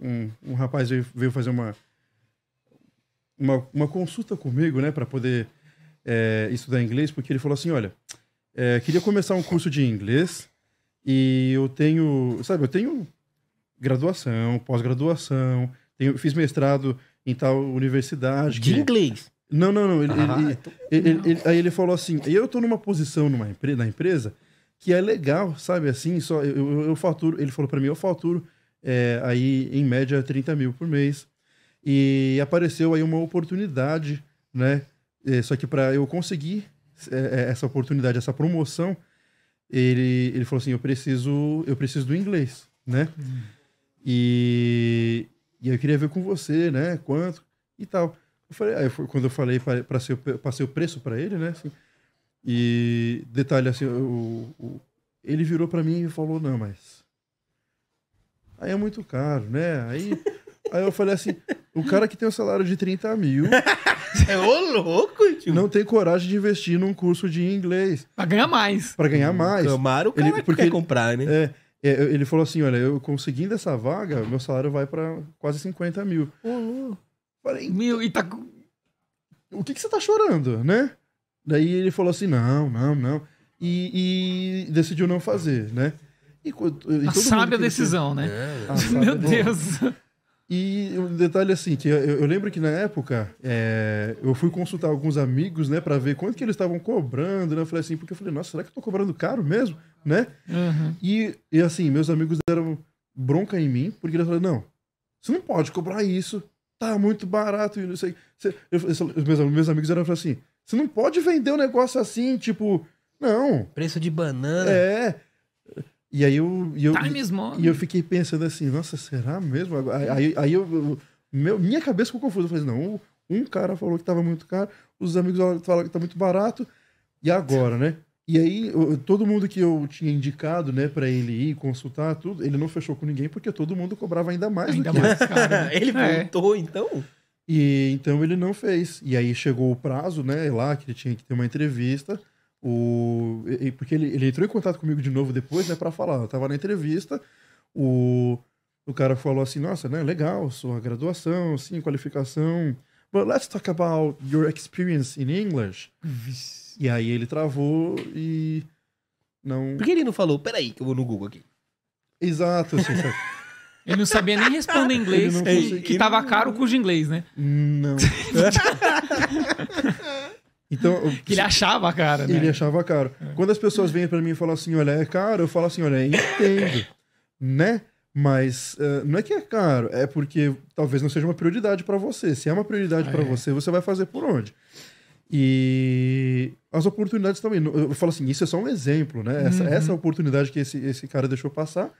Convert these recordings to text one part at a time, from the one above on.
um, um rapaz veio, veio fazer uma, uma, uma, consulta comigo, né, para poder é, estudar inglês, porque ele falou assim: olha, é, queria começar um curso de inglês e eu tenho, sabe, eu tenho graduação, pós-graduação, fiz mestrado em tal universidade. De inglês? Não, não, não. Ele, ah, ele, tô... Então ele, ele, aí ele falou assim: eu estou numa posição numa empre... na empresa que é legal, sabe assim? Só eu, eu, eu faturo. Ele falou para mim: eu faturo é, aí em média 30 mil por mês. E apareceu aí uma oportunidade, né? É, só que para eu conseguir é, é, essa oportunidade, essa promoção, ele, ele falou assim, eu preciso, eu preciso do inglês, né? Hum. E, e eu queria ver com você, né? Quanto e tal. Eu falei, aí foi quando eu falei para ser, passei o preço para ele, né? Assim, e detalhe assim, o, o ele virou para mim e falou não, mas Aí é muito caro, né? Aí, aí eu falei assim: o cara que tem um salário de 30 mil. É o louco, tio. Não tem coragem de investir num curso de inglês. Pra ganhar mais. Pra ganhar mais. Tomara o cara ele, porque quer comprar, né? É, é, ele falou assim: olha, eu conseguindo essa vaga, meu salário vai pra quase 50 mil. Ô, louco. Falei, então, Mil, e tá. O que, que você tá chorando, né? Daí ele falou assim: não, não, não. E, e decidiu não fazer, né? E, e a sábia decisão, né? É, Meu Deus. E um detalhe assim, que eu, eu lembro que na época é, eu fui consultar alguns amigos, né, para ver quanto que eles estavam cobrando, né? Eu falei assim, porque eu falei, nossa, será que eu tô cobrando caro mesmo, né? Uhum. E, e assim, meus amigos deram bronca em mim, porque eles falaram, não, você não pode cobrar isso, tá muito barato e não sei. Você, eu, eu, meus, meus amigos eram assim, você não pode vender um negócio assim, tipo, não. Preço de banana. É. E aí eu, eu, e eu fiquei pensando assim, nossa, será mesmo? Aí, aí eu, meu, minha cabeça ficou confusa. Eu falei, assim, não, um cara falou que tava muito caro, os amigos falaram que tá muito barato, e agora, né? E aí, eu, todo mundo que eu tinha indicado, né, pra ele ir consultar tudo, ele não fechou com ninguém porque todo mundo cobrava ainda mais. Ainda mais caro. Né? ele perguntou, é. então? E então ele não fez. E aí chegou o prazo, né, lá, que ele tinha que ter uma entrevista. O, e, porque ele, ele entrou em contato comigo de novo depois, né, para falar. Eu tava na entrevista, o, o cara falou assim: Nossa, né, legal, sua graduação, assim, qualificação. But let's talk about your experience in English. E aí ele travou e. Não. Por que ele não falou? Peraí, que eu vou no Google aqui. Exato, sim, Ele não sabia nem responder inglês, que, que tava caro o curso de inglês, né? Não. Então, que ele achava caro, né? Ele achava caro. É. Quando as pessoas vêm para mim e falam assim, olha, é caro, eu falo assim, olha, entendo, né? Mas uh, não é que é caro, é porque talvez não seja uma prioridade para você. Se é uma prioridade ah, para é. você, você vai fazer por onde? E as oportunidades também. Eu falo assim, isso é só um exemplo, né? Essa, uhum. essa oportunidade que esse, esse cara deixou passar,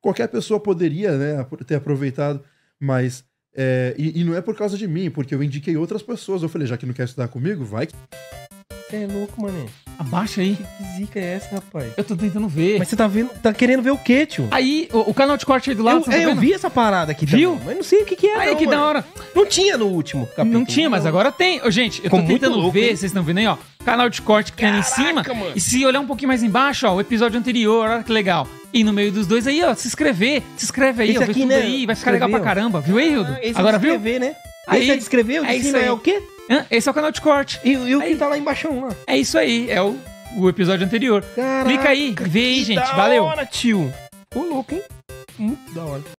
qualquer pessoa poderia né, ter aproveitado, mas é, e, e, não é por causa de mim, porque eu indiquei outras pessoas. Eu falei, já que não quer estudar comigo, vai. Você é louco, mané. Abaixa aí. Que zica é essa, rapaz? Eu tô tentando ver. Mas você tá vendo, tá querendo ver o quê, tio? Aí, o, o canal de corte aí do lado. Eu, tá é, eu vi essa parada aqui, viu? Também, mas não sei o que, que é. Aí não, que mano. da hora. Não tinha no último capítulo. Não tinha, mas agora tem. Ô, gente, eu Ficou tô tentando louco, ver, hein? vocês estão vendo aí, ó. Canal de corte que tá é ali em cima. Mano. E se olhar um pouquinho mais embaixo, ó, o episódio anterior, olha que legal. E no meio dos dois aí, ó, se inscrever. Se inscreve aí, esse ó, aqui, tudo né? aí. Vai ficar Escreveu. legal pra caramba. Viu aí, Hildo? Ah, esse Agora viu? né? Aí, é esse é Isso o é é o quê? Esse é o canal de corte. E, e o aí, que tá lá embaixo lá. É, é isso aí, é o, o episódio anterior. Caraca, Clica aí, vê aí, gente. Valeu. Hora, tio. Ô, louco, hein? Muito hum, da hora.